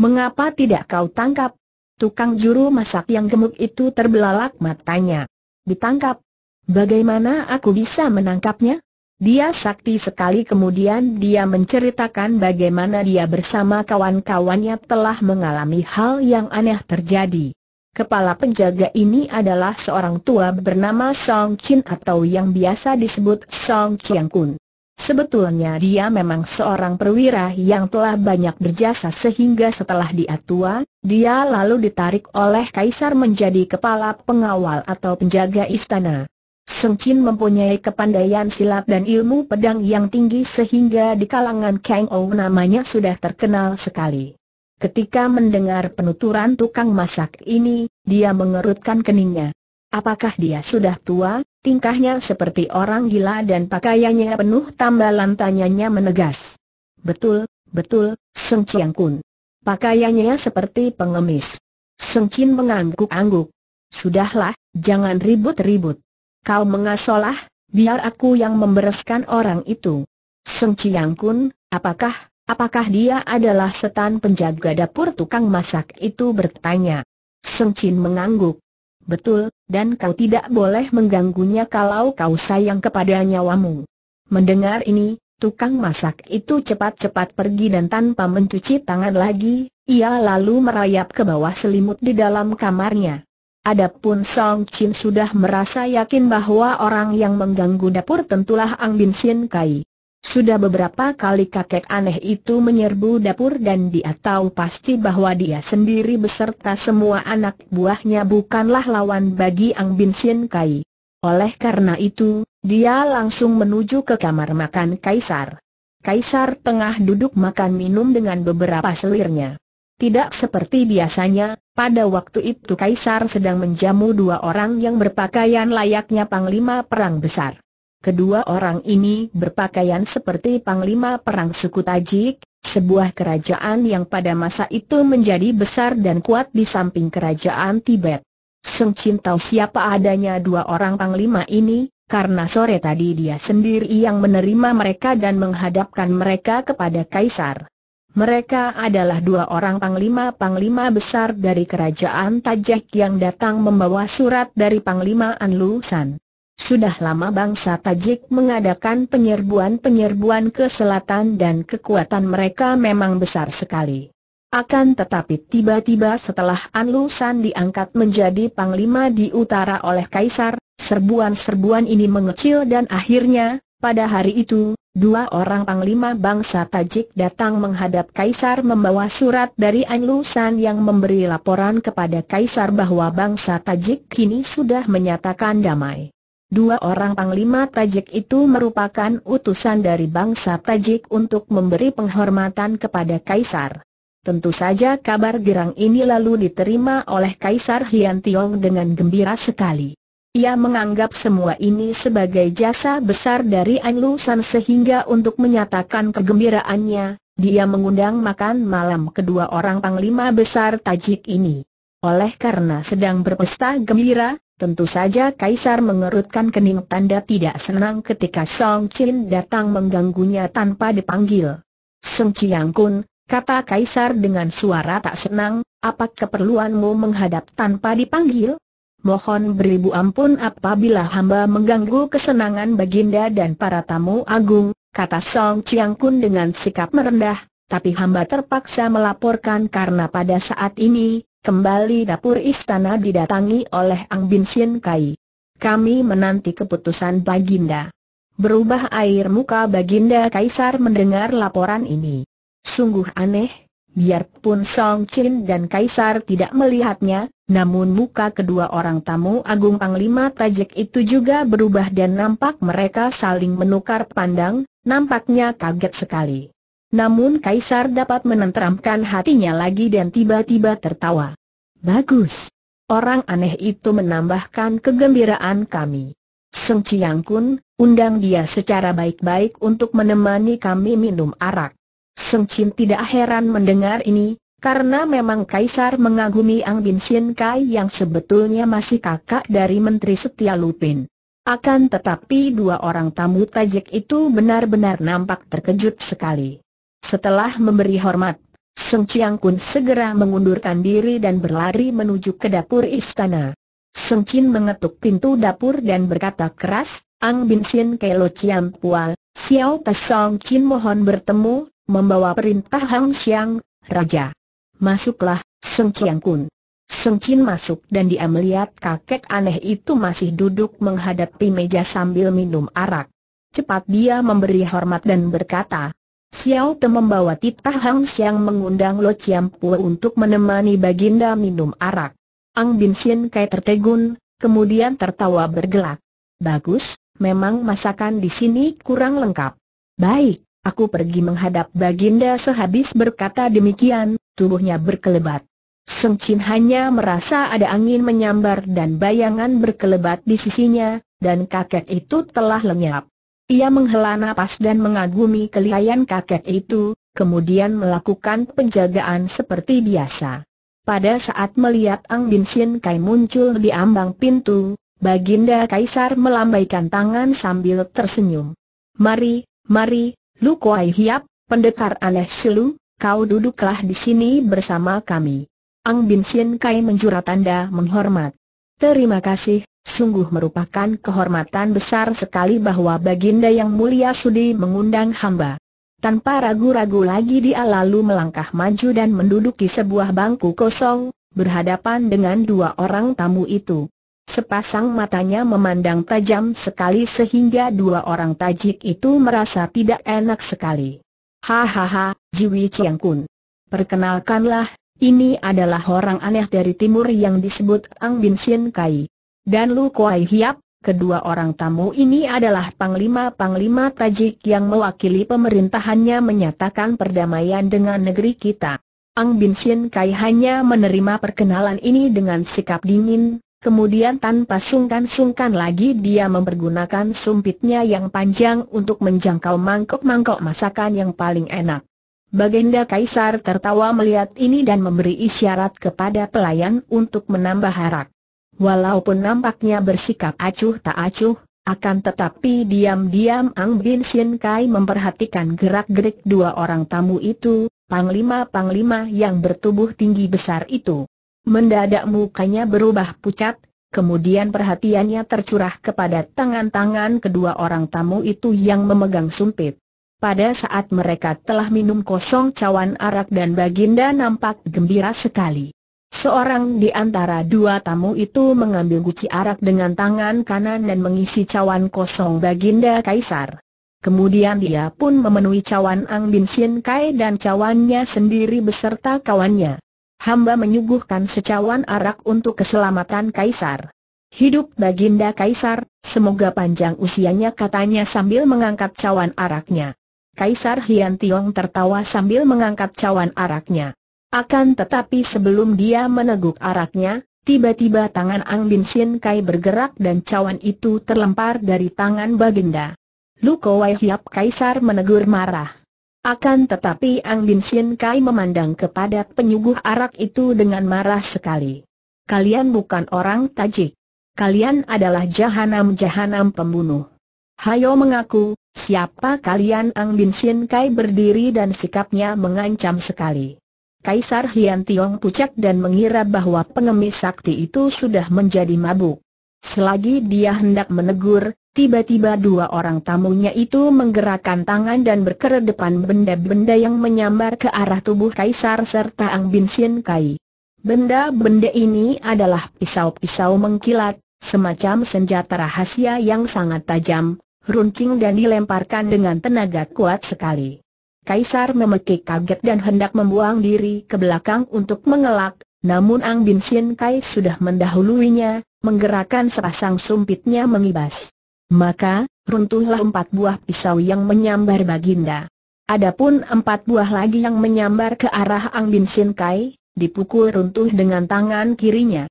Mengapa tidak kau tangkap? Tukang juru masak yang gemuk itu terbelalak matanya. Ditangkap? Bagaimana aku bisa menangkapnya? Dia sakti sekali kemudian dia menceritakan bagaimana dia bersama kawan-kawannya telah mengalami hal yang aneh terjadi. Kepala penjaga ini adalah seorang tua bernama Song Chin atau yang biasa disebut Song Chiang Kun. Sebetulnya dia memang seorang perwira yang telah banyak berjasa sehingga setelah dia tua, dia lalu ditarik oleh kaisar menjadi kepala pengawal atau penjaga istana. Sengkin mempunyai kepandaian silat dan ilmu pedang yang tinggi sehingga di kalangan Kang Ou namanya sudah terkenal sekali. Ketika mendengar penuturan tukang masak ini, dia mengerutkan keningnya. Apakah dia sudah tua, tingkahnya seperti orang gila dan pakaiannya penuh tambalan tanyanya menegas. Betul, betul, Seng Chiang Kun. Pakaiannya seperti pengemis. Seng Chin mengangguk-angguk. Sudahlah, jangan ribut-ribut. Kau mengasolah, biar aku yang membereskan orang itu. Seng Chiang Kun, apakah, apakah dia adalah setan penjaga dapur tukang masak itu bertanya. Seng Chin mengangguk. Betul, dan kau tidak boleh mengganggunya kalau kau sayang kepada nyawamu. Mendengar ini, tukang masak itu cepat-cepat pergi dan tanpa mencuci tangan lagi, ia lalu merayap ke bawah selimut di dalam kamarnya. Adapun Song Chin sudah merasa yakin bahwa orang yang mengganggu dapur tentulah Ang Bin Sin Kai. Sudah beberapa kali kakek aneh itu menyerbu dapur dan dia tahu pasti bahwa dia sendiri beserta semua anak buahnya bukanlah lawan bagi Ang Bin Sin Kai. Oleh karena itu, dia langsung menuju ke kamar makan Kaisar. Kaisar tengah duduk makan minum dengan beberapa selirnya. Tidak seperti biasanya, pada waktu itu Kaisar sedang menjamu dua orang yang berpakaian layaknya Panglima Perang Besar. Kedua orang ini berpakaian seperti Panglima Perang Suku Tajik, sebuah kerajaan yang pada masa itu menjadi besar dan kuat di samping kerajaan Tibet. Seng Chin tahu siapa adanya dua orang Panglima ini, karena sore tadi dia sendiri yang menerima mereka dan menghadapkan mereka kepada Kaisar. Mereka adalah dua orang panglima-panglima besar dari kerajaan Tajik yang datang membawa surat dari Panglima Anlusan. Sudah lama bangsa Tajik mengadakan penyerbuan-penyerbuan ke selatan dan kekuatan mereka memang besar sekali. Akan tetapi tiba-tiba setelah Anlusan diangkat menjadi panglima di utara oleh kaisar, serbuan-serbuan ini mengecil dan akhirnya pada hari itu, dua orang panglima bangsa Tajik datang menghadap Kaisar membawa surat dari Anlusan yang memberi laporan kepada Kaisar bahwa bangsa Tajik kini sudah menyatakan damai. Dua orang panglima Tajik itu merupakan utusan dari bangsa Tajik untuk memberi penghormatan kepada Kaisar. Tentu saja kabar girang ini lalu diterima oleh Kaisar Hian Tiong dengan gembira sekali. Ia menganggap semua ini sebagai jasa besar dari Anlu San sehingga untuk menyatakan kegembiraannya, dia mengundang makan malam kedua orang panglima besar Tajik ini. Oleh karena sedang berpesta gembira, tentu saja Kaisar mengerutkan kening tanda tidak senang ketika Song Chin datang mengganggunya tanpa dipanggil. Song Chiang Kun, kata Kaisar dengan suara tak senang, apa keperluanmu menghadap tanpa dipanggil? mohon beribu ampun apabila hamba mengganggu kesenangan baginda dan para tamu agung, kata Song Chiang Kun dengan sikap merendah, tapi hamba terpaksa melaporkan karena pada saat ini, kembali dapur istana didatangi oleh Ang Bin Sien Kai. Kami menanti keputusan baginda. Berubah air muka baginda Kaisar mendengar laporan ini. Sungguh aneh, biarpun Song Chin dan Kaisar tidak melihatnya, namun muka kedua orang tamu agung Panglima Tajik itu juga berubah dan nampak mereka saling menukar pandang, nampaknya kaget sekali. Namun Kaisar dapat menenteramkan hatinya lagi dan tiba-tiba tertawa. Bagus. Orang aneh itu menambahkan kegembiraan kami. Seng Chiang Kun, undang dia secara baik-baik untuk menemani kami minum arak. Seng Chin tidak heran mendengar ini, karena memang Kaisar mengagumi Ang Bin Sin Kai yang sebetulnya masih kakak dari Menteri Setia Lupin. Akan tetapi dua orang tamu tajik itu benar-benar nampak terkejut sekali. Setelah memberi hormat, Seng Chiang Kun segera mengundurkan diri dan berlari menuju ke dapur istana. Seng Chin mengetuk pintu dapur dan berkata keras, Ang Bin Sin Kai Lo Chiam Pual, Xiao Pesong Chin mohon bertemu, membawa perintah Hang Xiang, Raja. Masuklah, Seng Kiang Kun. Seng Kin masuk dan dia melihat kakek aneh itu masih duduk menghadapi meja sambil minum arak. Cepat dia memberi hormat dan berkata, Xiao Te membawa Tita Hang Siang mengundang Lo Chiam Pu untuk menemani Baginda minum arak. Ang Bin Sin Kai tertegun, kemudian tertawa bergelak. Bagus, memang masakan di sini kurang lengkap. Baik, aku pergi menghadap Baginda sehabis berkata demikian, tubuhnya berkelebat. Seng Chin hanya merasa ada angin menyambar dan bayangan berkelebat di sisinya, dan kakek itu telah lenyap. Ia menghela nafas dan mengagumi kelihayan kakek itu, kemudian melakukan penjagaan seperti biasa. Pada saat melihat Ang Bin Sin Kai muncul di ambang pintu, Baginda Kaisar melambaikan tangan sambil tersenyum. Mari, mari, Lu Kuai Hiap, pendekar aneh silu, kau duduklah di sini bersama kami. Ang Bin Sien Kai menjura tanda menghormat. Terima kasih, sungguh merupakan kehormatan besar sekali bahwa Baginda Yang Mulia Sudi mengundang hamba. Tanpa ragu-ragu lagi dia lalu melangkah maju dan menduduki sebuah bangku kosong, berhadapan dengan dua orang tamu itu. Sepasang matanya memandang tajam sekali sehingga dua orang tajik itu merasa tidak enak sekali. Hahaha, Jiwi Chiang Kun. Perkenalkanlah, ini adalah orang aneh dari timur yang disebut Ang Bin Sien Kai. Dan Lu Kuai Hiap, kedua orang tamu ini adalah panglima-panglima Tajik yang mewakili pemerintahannya menyatakan perdamaian dengan negeri kita. Ang Bin Sien Kai hanya menerima perkenalan ini dengan sikap dingin, Kemudian tanpa sungkan-sungkan lagi dia mempergunakan sumpitnya yang panjang untuk menjangkau mangkok-mangkok masakan yang paling enak. Baginda Kaisar tertawa melihat ini dan memberi isyarat kepada pelayan untuk menambah harap. Walaupun nampaknya bersikap acuh tak acuh, akan tetapi diam-diam Ang Bin Sin Kai memperhatikan gerak-gerik dua orang tamu itu, panglima-panglima yang bertubuh tinggi besar itu. Mendadak mukanya berubah pucat, kemudian perhatiannya tercurah kepada tangan-tangan kedua orang tamu itu yang memegang sumpit. Pada saat mereka telah minum kosong cawan arak dan Baginda nampak gembira sekali. Seorang di antara dua tamu itu mengambil guci arak dengan tangan kanan dan mengisi cawan kosong Baginda Kaisar. Kemudian dia pun memenuhi cawan Ang Bin Sien Kai dan cawannya sendiri beserta kawannya hamba menyuguhkan secawan arak untuk keselamatan Kaisar. Hidup Baginda Kaisar, semoga panjang usianya katanya sambil mengangkat cawan araknya. Kaisar Hian Tiong tertawa sambil mengangkat cawan araknya. Akan tetapi sebelum dia meneguk araknya, tiba-tiba tangan Ang Bin Sin Kai bergerak dan cawan itu terlempar dari tangan Baginda. Lu Kowai Hiap Kaisar menegur marah. Akan tetapi Ang Bin Sien Kai memandang kepada penyuguh arak itu dengan marah sekali. Kalian bukan orang tajik. Kalian adalah jahanam-jahanam pembunuh. Hayo mengaku, siapa kalian Ang Bin Sien Kai berdiri dan sikapnya mengancam sekali. Kaisar Hian Tiong pucat dan mengira bahwa pengemis sakti itu sudah menjadi mabuk. Selagi dia hendak menegur, Tiba-tiba dua orang tamunya itu menggerakkan tangan dan berkeredepan benda-benda yang menyambar ke arah tubuh Kaisar serta Ang Bin Sien Kai. Benda-benda ini adalah pisau-pisau mengkilat, semacam senjata rahasia yang sangat tajam, runcing dan dilemparkan dengan tenaga kuat sekali. Kaisar memekik kaget dan hendak membuang diri ke belakang untuk mengelak, namun Ang Bin Sien Kai sudah mendahuluinya, menggerakkan sepasang sumpitnya mengibas. Maka, runtuhlah empat buah pisau yang menyambar Baginda. Adapun empat buah lagi yang menyambar ke arah Ang Bin Sin Kai, dipukul runtuh dengan tangan kirinya.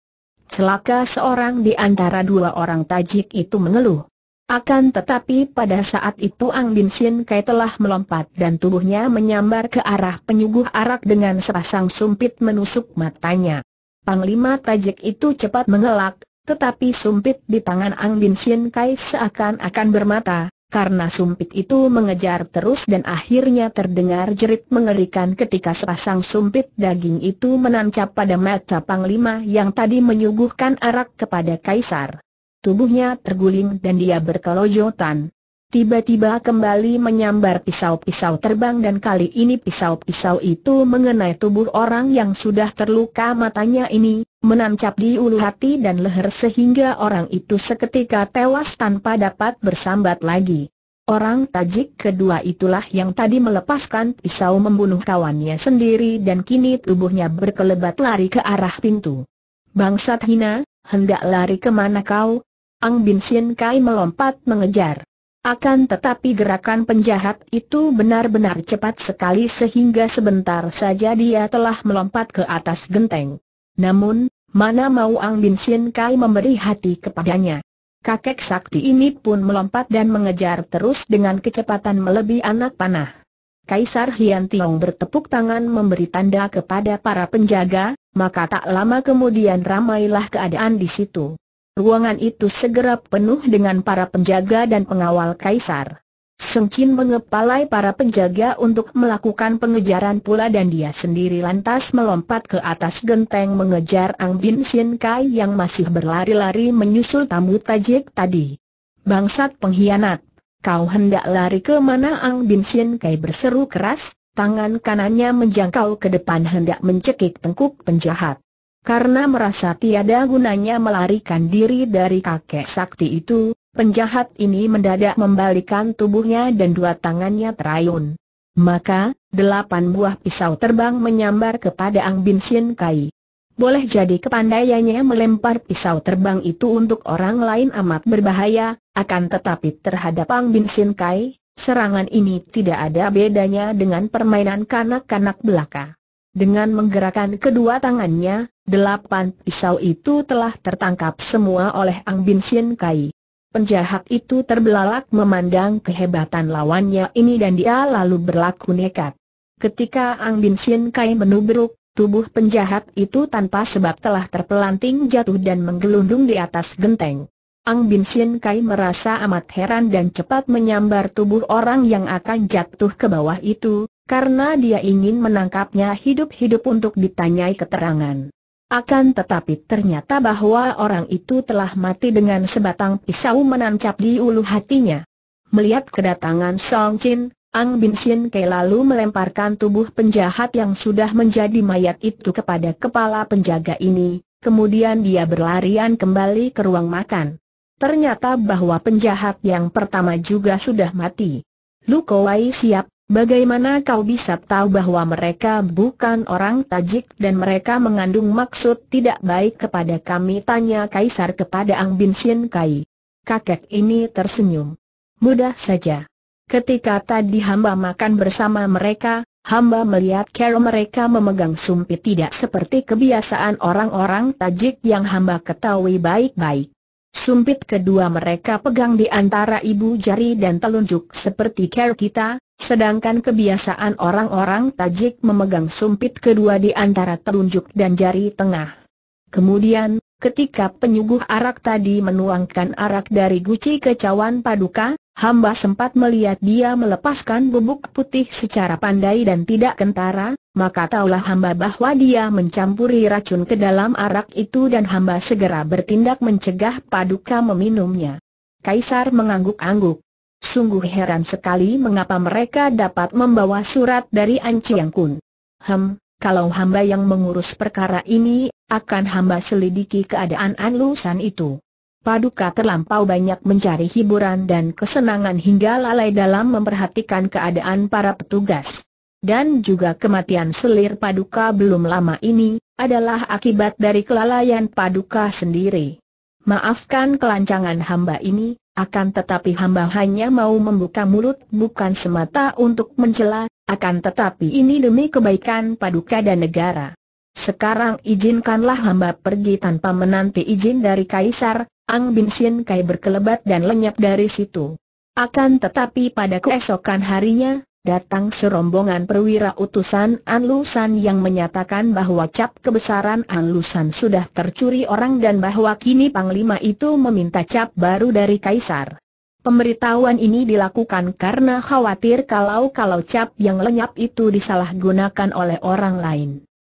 Celaka seorang di antara dua orang tajik itu mengeluh. Akan tetapi pada saat itu Ang Bin Sin Kai telah melompat dan tubuhnya menyambar ke arah penyuguh arak dengan sepasang sumpit menusuk matanya. Panglima Tajik itu cepat mengelak, tetapi sumpit di tangan Ang Bin Sien Kai seakan-akan bermata, karena sumpit itu mengejar terus dan akhirnya terdengar jerit mengerikan ketika sepasang sumpit daging itu menancap pada mata Panglima yang tadi menyuguhkan arak kepada Kaisar. Tubuhnya terguling dan dia berkelojotan tiba-tiba kembali menyambar pisau-pisau terbang dan kali ini pisau-pisau itu mengenai tubuh orang yang sudah terluka matanya ini, menancap di ulu hati dan leher sehingga orang itu seketika tewas tanpa dapat bersambat lagi. Orang tajik kedua itulah yang tadi melepaskan pisau membunuh kawannya sendiri dan kini tubuhnya berkelebat lari ke arah pintu. Bangsat hina, hendak lari kemana kau? Ang Bin Sien Kai melompat mengejar. Akan tetapi gerakan penjahat itu benar-benar cepat sekali sehingga sebentar saja dia telah melompat ke atas genteng. Namun, mana mau Ang Bin Sin Kai memberi hati kepadanya. Kakek sakti ini pun melompat dan mengejar terus dengan kecepatan melebihi anak panah. Kaisar Hian Tiong bertepuk tangan memberi tanda kepada para penjaga, maka tak lama kemudian ramailah keadaan di situ. Ruangan itu segera penuh dengan para penjaga dan pengawal kaisar. Sengkin mengepalai para penjaga untuk melakukan pengejaran pula dan dia sendiri lantas melompat ke atas genteng mengejar Ang Bin Xin Kai yang masih berlari-lari menyusul tamu tajik tadi. Bangsat pengkhianat, kau hendak lari ke mana Ang Bin Xin Kai berseru keras, tangan kanannya menjangkau ke depan hendak mencekik tengkuk penjahat. Karena merasa tiada gunanya melarikan diri dari kakek sakti itu, penjahat ini mendadak membalikan tubuhnya dan dua tangannya terayun. Maka, delapan buah pisau terbang menyambar kepada Ang Bin Sien Kai. Boleh jadi kepandaiannya melempar pisau terbang itu untuk orang lain amat berbahaya, akan tetapi terhadap Ang Bin Sien Kai, serangan ini tidak ada bedanya dengan permainan kanak-kanak belaka. Dengan menggerakkan kedua tangannya, Delapan pisau itu telah tertangkap semua oleh Ang Bin Sien Kai. Penjahat itu terbelalak memandang kehebatan lawannya ini dan dia lalu berlaku nekat. Ketika Ang Bin Sien Kai menubruk, tubuh penjahat itu tanpa sebab telah terpelanting jatuh dan menggelundung di atas genteng. Ang Bin Sien Kai merasa amat heran dan cepat menyambar tubuh orang yang akan jatuh ke bawah itu, karena dia ingin menangkapnya hidup-hidup untuk ditanyai keterangan. Akan tetapi ternyata bahwa orang itu telah mati dengan sebatang pisau menancap di ulu hatinya. Melihat kedatangan Song Chin, Ang Bin Sien Kei lalu melemparkan tubuh penjahat yang sudah menjadi mayat itu kepada kepala penjaga ini, kemudian dia berlarian kembali ke ruang makan. Ternyata bahwa penjahat yang pertama juga sudah mati. Lu Kowai siap, Bagaimana kau bisa tahu bahwa mereka bukan orang Tajik dan mereka mengandung maksud tidak baik kepada kami? Tanya Kaisar kepada Ang Bin Sien Kai. Kakek ini tersenyum. Mudah saja. Ketika tadi hamba makan bersama mereka, hamba melihat cara mereka memegang sumpit tidak seperti kebiasaan orang-orang Tajik yang hamba ketahui baik-baik. Sumpit kedua mereka pegang di antara ibu jari dan telunjuk seperti care kita, sedangkan kebiasaan orang-orang Tajik memegang sumpit kedua di antara telunjuk dan jari tengah. Kemudian, ketika penyuguh arak tadi menuangkan arak dari guci ke cawan paduka, hamba sempat melihat dia melepaskan bubuk putih secara pandai dan tidak kentara, maka taulah hamba bahwa dia mencampuri racun ke dalam arak itu dan hamba segera bertindak mencegah paduka meminumnya. Kaisar mengangguk-angguk. Sungguh heran sekali mengapa mereka dapat membawa surat dari Anciang Kun. Hem, kalau hamba yang mengurus perkara ini, akan hamba selidiki keadaan Anlusan itu. Paduka terlampau banyak mencari hiburan dan kesenangan hingga lalai dalam memperhatikan keadaan para petugas dan juga kematian selir Paduka belum lama ini, adalah akibat dari kelalaian Paduka sendiri. Maafkan kelancangan hamba ini, akan tetapi hamba hanya mau membuka mulut bukan semata untuk mencela, akan tetapi ini demi kebaikan Paduka dan negara. Sekarang izinkanlah hamba pergi tanpa menanti izin dari Kaisar, Ang Bin Sin Kai berkelebat dan lenyap dari situ. Akan tetapi pada keesokan harinya, datang serombongan perwira utusan Anlusan yang menyatakan bahwa cap kebesaran Anlusan sudah tercuri orang dan bahwa kini Panglima itu meminta cap baru dari Kaisar. Pemberitahuan ini dilakukan karena khawatir kalau-kalau cap yang lenyap itu disalahgunakan oleh orang lain.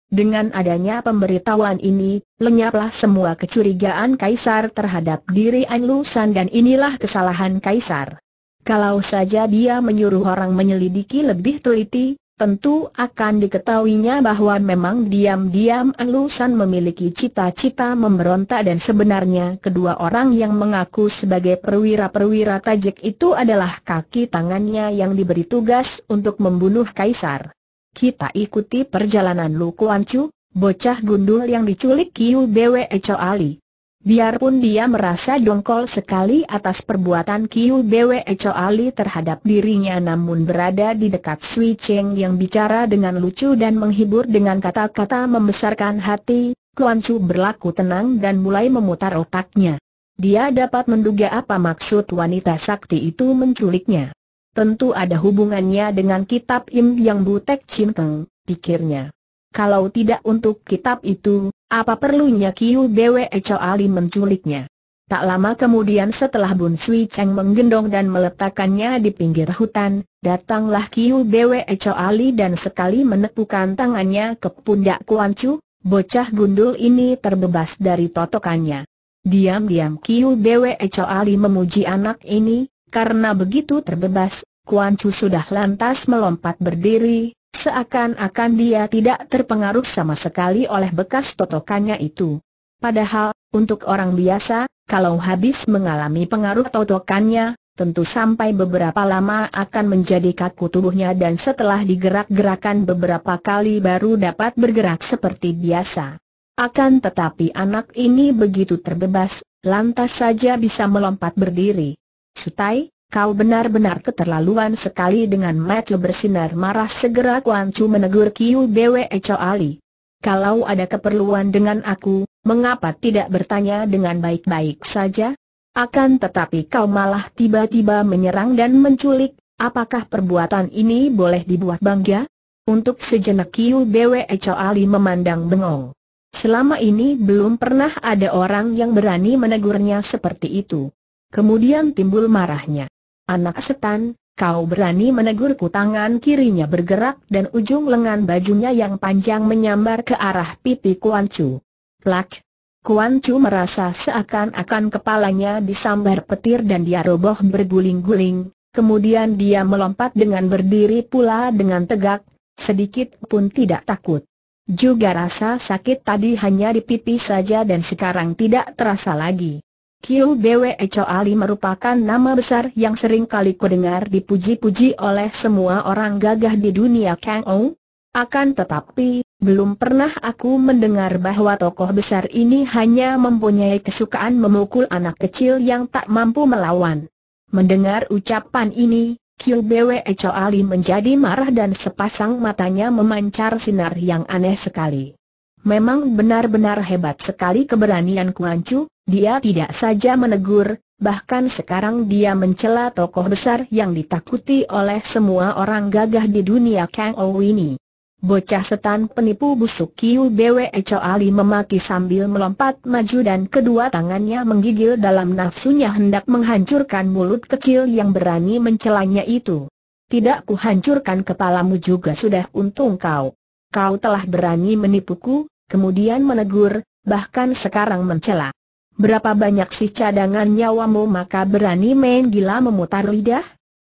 Dengan adanya pemberitahuan ini, lenyaplah semua kecurigaan Kaisar terhadap diri Anlusan dan inilah kesalahan Kaisar. Kalau saja dia menyuruh orang menyelidiki lebih teliti, tentu akan diketahuinya bahwa memang diam-diam Anlusan memiliki cita-cita memberontak dan sebenarnya kedua orang yang mengaku sebagai perwira-perwira tajik itu adalah kaki tangannya yang diberi tugas untuk membunuh Kaisar. Kita ikuti perjalanan Lu Kuan Chu, bocah gundul yang diculik Kiu Bwe Ali. Biarpun dia merasa dongkol sekali atas perbuatan Kiu Bwe Ali terhadap dirinya namun berada di dekat Sui Cheng yang bicara dengan lucu dan menghibur dengan kata-kata membesarkan hati, Kuan Chu berlaku tenang dan mulai memutar otaknya. Dia dapat menduga apa maksud wanita sakti itu menculiknya. Tentu ada hubungannya dengan kitab Im Yang Butek Chin Keng, pikirnya. Kalau tidak untuk kitab itu, apa perlunya Kiu Bwe Ali menculiknya? Tak lama kemudian setelah Bun Sui Cheng menggendong dan meletakkannya di pinggir hutan, datanglah Kiu Bwe Ali dan sekali menepukan tangannya ke pundak Kuan Chu, bocah gundul ini terbebas dari totokannya. Diam-diam Kiu Bwe Ali memuji anak ini, karena begitu terbebas, Kuan Chu sudah lantas melompat berdiri, Seakan-akan dia tidak terpengaruh sama sekali oleh bekas totokannya itu. Padahal, untuk orang biasa, kalau habis mengalami pengaruh totokannya, tentu sampai beberapa lama akan menjadi kaku tubuhnya dan setelah digerak-gerakan beberapa kali baru dapat bergerak seperti biasa. Akan tetapi anak ini begitu terbebas, lantas saja bisa melompat berdiri. Sutai, Kau benar-benar keterlaluan sekali dengan mata bersinar marah segera Kuan Chu menegur Kiu Bwe Cho Ali. Kalau ada keperluan dengan aku, mengapa tidak bertanya dengan baik-baik saja? Akan tetapi kau malah tiba-tiba menyerang dan menculik, apakah perbuatan ini boleh dibuat bangga? Untuk sejenak Kiu Bwe Cho Ali memandang bengong. Selama ini belum pernah ada orang yang berani menegurnya seperti itu. Kemudian timbul marahnya. Anak setan, kau berani menegurku tangan kirinya bergerak dan ujung lengan bajunya yang panjang menyambar ke arah pipi Kuan Chu. Plak! Kuan Chu merasa seakan-akan kepalanya disambar petir dan dia roboh berguling-guling, kemudian dia melompat dengan berdiri pula dengan tegak, sedikit pun tidak takut. Juga rasa sakit tadi hanya di pipi saja dan sekarang tidak terasa lagi. Kiu Bwe Ali merupakan nama besar yang sering kali kudengar dipuji-puji oleh semua orang gagah di dunia Kang Ou. Akan tetapi, belum pernah aku mendengar bahwa tokoh besar ini hanya mempunyai kesukaan memukul anak kecil yang tak mampu melawan. Mendengar ucapan ini, Kiu Bwe Ali menjadi marah dan sepasang matanya memancar sinar yang aneh sekali. Memang benar-benar hebat sekali keberanian Kuan Chu, dia tidak saja menegur, bahkan sekarang dia mencela tokoh besar yang ditakuti oleh semua orang gagah di dunia Kang Ou ini. Bocah setan penipu busuk Kiu Bwe Ali memaki sambil melompat maju dan kedua tangannya menggigil dalam nafsunya hendak menghancurkan mulut kecil yang berani mencelanya itu. Tidak kuhancurkan kepalamu juga sudah untung kau. Kau telah berani menipuku, kemudian menegur, bahkan sekarang mencela. Berapa banyak sih cadangan nyawamu maka berani main gila memutar lidah?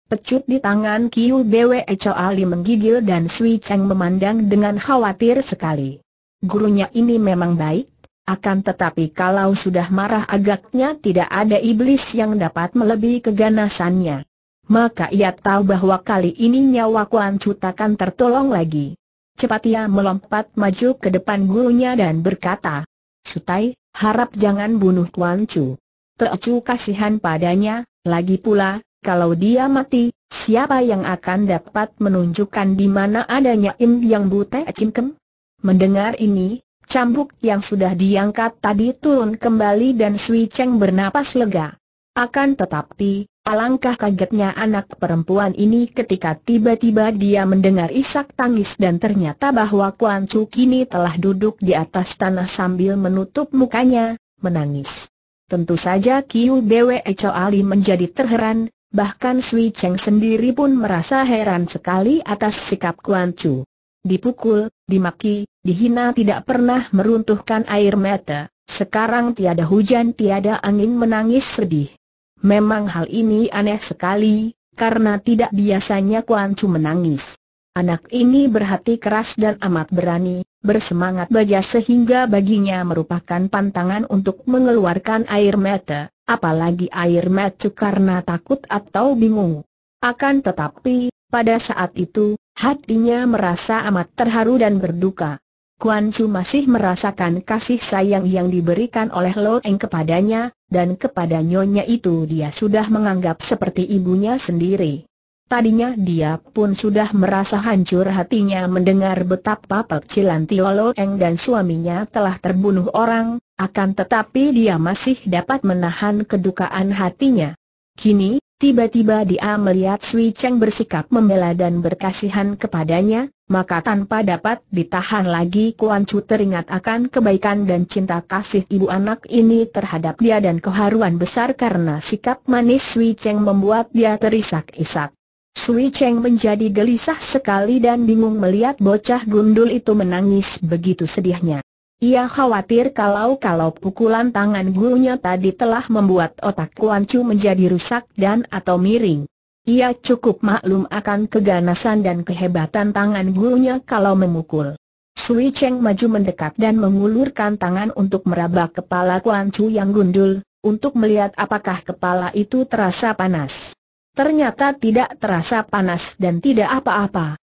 Pecut di tangan Kiu Bwe Ali menggigil dan Sui Cheng memandang dengan khawatir sekali. Gurunya ini memang baik, akan tetapi kalau sudah marah agaknya tidak ada iblis yang dapat melebihi keganasannya. Maka ia tahu bahwa kali ini nyawa Kuan akan tertolong lagi. Cepat ia melompat maju ke depan gurunya dan berkata, Sutai, harap jangan bunuh Tuan Chu. Teocu kasihan padanya, lagi pula, kalau dia mati, siapa yang akan dapat menunjukkan di mana adanya Im Yang Bute Cimkem? Mendengar ini, cambuk yang sudah diangkat tadi turun kembali dan Sui Cheng bernapas lega. Akan tetapi, alangkah kagetnya anak perempuan ini ketika tiba-tiba dia mendengar isak tangis dan ternyata bahwa Kuan Chu kini telah duduk di atas tanah sambil menutup mukanya, menangis. Tentu saja Kiu Bwe Cho Ali menjadi terheran, bahkan Sui Cheng sendiri pun merasa heran sekali atas sikap Kuan Chu. Dipukul, dimaki, dihina tidak pernah meruntuhkan air mata, sekarang tiada hujan tiada angin menangis sedih. Memang hal ini aneh sekali, karena tidak biasanya Kuan Chu menangis. Anak ini berhati keras dan amat berani, bersemangat baja sehingga baginya merupakan pantangan untuk mengeluarkan air mata, apalagi air mata karena takut atau bingung. Akan tetapi, pada saat itu, hatinya merasa amat terharu dan berduka. Kuan Chu masih merasakan kasih sayang yang diberikan oleh Lo Eng kepadanya, dan kepada nyonya itu dia sudah menganggap seperti ibunya sendiri. Tadinya dia pun sudah merasa hancur hatinya mendengar betapa pekcilan Tio Lo Eng dan suaminya telah terbunuh orang, akan tetapi dia masih dapat menahan kedukaan hatinya. Kini, Tiba-tiba dia melihat Sui Cheng bersikap membela dan berkasihan kepadanya, maka tanpa dapat ditahan lagi Kuan Chu teringat akan kebaikan dan cinta kasih ibu anak ini terhadap dia dan keharuan besar karena sikap manis Sui Cheng membuat dia terisak-isak. Sui Cheng menjadi gelisah sekali dan bingung melihat bocah gundul itu menangis begitu sedihnya. Ia khawatir kalau-kalau pukulan tangan gurunya tadi telah membuat otak Kuan Chu menjadi rusak dan atau miring. Ia cukup maklum akan keganasan dan kehebatan tangan gurunya kalau memukul. Sui Cheng maju mendekat dan mengulurkan tangan untuk meraba kepala Kuan Chu yang gundul, untuk melihat apakah kepala itu terasa panas. Ternyata tidak terasa panas dan tidak apa-apa.